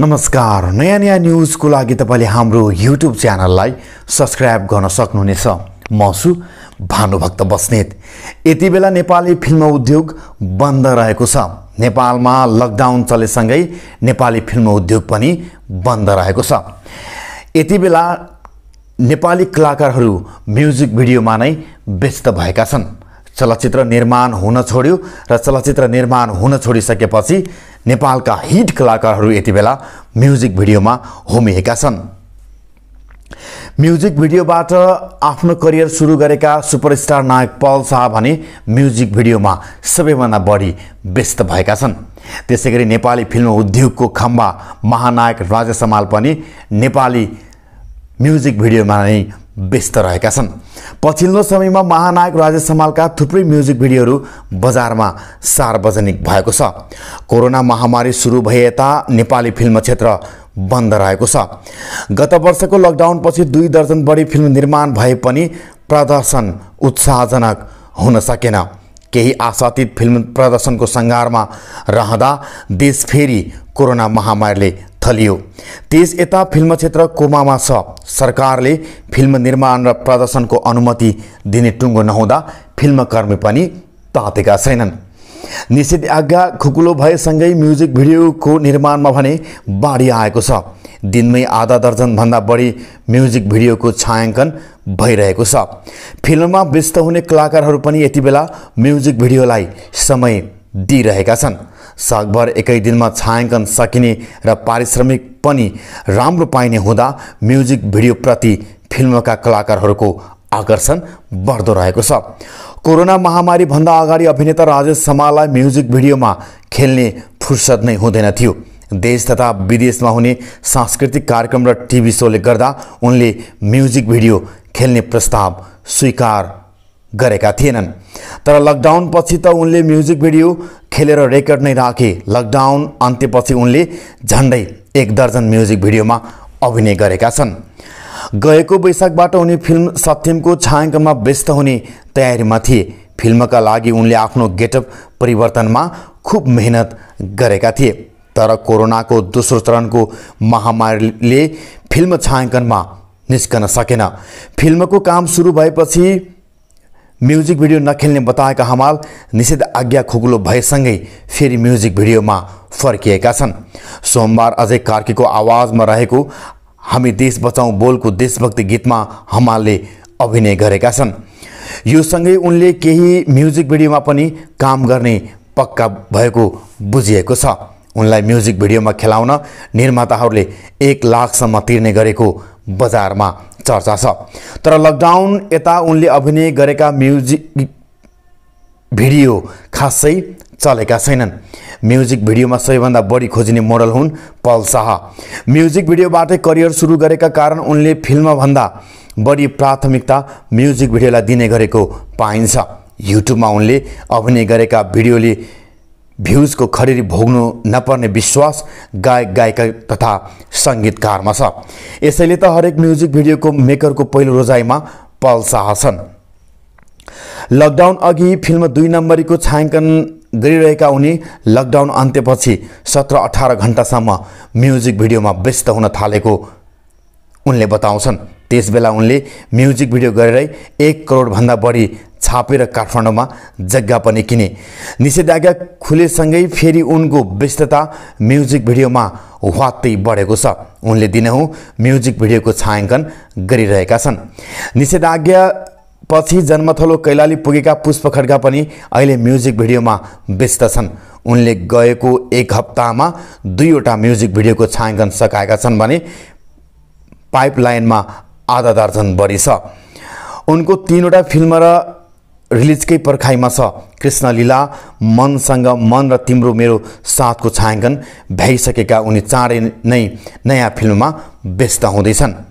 नमस्कार नयाँ नयाँ न्युजको लागि तपाईँले हाम्रो युट्युब च्यानललाई सब्सक्राइब गर्न सक्नुहुनेछ म छु भानुभक्त बस्नेत यति बेला नेपाली फिल्म उद्योग बन्द रहेको छ नेपालमा लकडाउन चलेसँगै नेपाली फिल्म उद्योग पनि बन्द रहेको छ यति बेला नेपाली कलाकारहरू म्युजिक भिडियोमा नै व्यस्त भएका छन् चलचित्र निर्माण हुन छोड्यो र चलचित्र निर्माण हुन छोडिसकेपछि नेपालका हिट कलाकारहरू यति बेला म्युजिक भिडियोमा होमिएका छन् म्युजिक भिडियोबाट आफ्नो करियर सुरु गरेका सुपरस्टार नायक पल शाह भने म्युजिक भिडियोमा सबैभन्दा बढी व्यस्त भएका छन् त्यसै गरी नेपाली फिल्म उद्योगको खम्बा महानायक राजेश समाल पनि नेपाली म्युजिक भिडियोमा नै व्यस्त रहेका छन् पछिल्लो समयमा महानायक राजेश समालका थुप्रै म्युजिक भिडियोहरू बजारमा सार्वजनिक भएको छ कोरोना महामारी सुरु भए नेपाली फिल्म क्षेत्र बन्द रहेको छ गत वर्षको लकडाउनपछि दुई दर्जन बढी फिल्म निर्माण भए पनि प्रदर्शन उत्साहजनक हुन सकेन केही आशातीत फिल्म प्रदर्शनको सङ्घारमा रहँदा देश फेरि कोरोना महामारीले थलियो तेज यता फिल्म क्षेत्र कोमामा छ सरकारले फिल्म निर्माण र प्रदर्शनको अनुमति दिने टुङ्गो नहुँदा फिल्मकर्मी पनि तातेका छैनन् निषेध आज्ञा खुकुलो भएसँगै म्युजिक भिडियोको निर्माणमा भने बाढी आएको छ दिनमै आधा दर्जनभन्दा बढी म्युजिक भिडियोको छायाङ्कन भइरहेको छ फिल्ममा व्यस्त हुने कलाकारहरू पनि यति बेला म्युजिक भिडियोलाई समय दिइरहेका छन् सकभर एकै दिनमा छायाङ्कन सकिने र पारिश्रमिक पनि राम्रो पाइने हुँदा म्युजिक भिडियोप्रति फिल्मका कलाकारहरूको आकर्षण बढ्दो रहेको छ कोरोना महामारीभन्दा अगाडि अभिनेता राजेश शर्मालाई म्युजिक भिडियोमा खेल्ने फुर्सद नै हुँदैन थियो देश तथा विदेशमा हुने सांस्कृतिक कार्यक्रम र टिभी सोले गर्दा उनले म्युजिक भिडियो खेल्ने प्रस्ताव स्वीकार गरेका थिएनन् तर लकडाउनपछि त उनले म्युजिक भिडियो खेलेर रेकर्ड नै राखे लकडाउन अन्त्यपछि उनले झन्डै एक दर्जन म्युजिक भिडियोमा अभिनय गरेका छन् गएको बैशाखबाट उनी फिल्म सत्यमको छायाङ्कमा व्यस्त हुने तयारीमा थिए फिल्मका लागि उनले आफ्नो गेटअप परिवर्तनमा खुब मेहनत गरेका थिए तर कोरोनाको दोस्रो चरणको महामारीले फिल्म छायाङ्कनमा निस्कन सकेन फिल्मको काम सुरु भएपछि म्युजिक भिडियो नखेल्ने बताएका हमाल निषेध आज्ञा खुकुलो भएसँगै फेरि म्युजिक भिडियोमा फर्किएका छन् सोमबार अझै कार्कीको आवाजमा रहेको हामी देश बचाउँ बोलको देशभक्ति गीतमा हमालले अभिनय गरेका छन् यो सँगै उनले केही म्युजिक भिडियोमा पनि काम गर्ने पक्का भएको बुझिएको छ उनलाई म्युजिक भिडियोमा खेलाउन निर्माताहरूले एक लाखसम्म तिर्ने गरेको बजारमा चर्चा छ तर लकडाउन यता उनले अभिनय गरेका म्युजिक भिडियो खासै चलेका छैनन् म्युजिक भिडियोमा सबैभन्दा बढी खोजिने मोडल हुन् पल शाह म्युजिक भिडियोबाटै करियर सुरु गरेका कारण उनले फिल्मभन्दा बढी प्राथमिकता म्युजिक भिडियोलाई दिने गरेको पाइन्छ युट्युबमा उनले अभिनय गरेका भिडियोले भ्युजको खडेरी भोग्नु नपर्ने विश्वास गायक गायिका तथा सङ्गीतकारमा छ यसैले त हरेक म्युजिक भिडियोको मेकरको पहिलो रोजाइमा पल शाह छन् लकडाउन अघि फिल्म दुई नम्बरीको छायाङ्कन गरिरहेका उनी लकडाउन अन्त्यपछि सत्र अठार घन्टासम्म म्युजिक भिडियोमा व्यस्त हुन थालेको उनले बताउँछन् त्यसबेला उनले म्युजिक भिडियो गरेरै एक करोडभन्दा बढी छापेर काठमाडौँमा जग्गा पनि किने निषेधाज्ञा खुलेसँगै फेरि उनको व्यस्तता म्युजिक भिडियोमा वात्तै बढेको छ उनले दिनहुँ म्युजिक भिडियोको छायाङ्कन गरिरहेका छन् निषेधाज्ञा पछि जन्मथलो कैलाली पुगेका पुष्प खड्का पनि अहिले म्युजिक भिडियोमा व्यस्त छन् उनले गएको एक हप्तामा दुईवटा म्युजिक भिडियोको छायाङ्कन सकाएका छन् भने पाइपलाइनमा आधा दर्जन बढी छ उनको तिनवटा फिल्म र रिलिजकै पर्खाइमा छ कृष्णलीला मनसँग मन र तिम्रो मेरो साथको छायाङ्कन भ्याइसकेका उनी चाँडै नै नयाँ फिल्ममा व्यस्त हुँदैछन्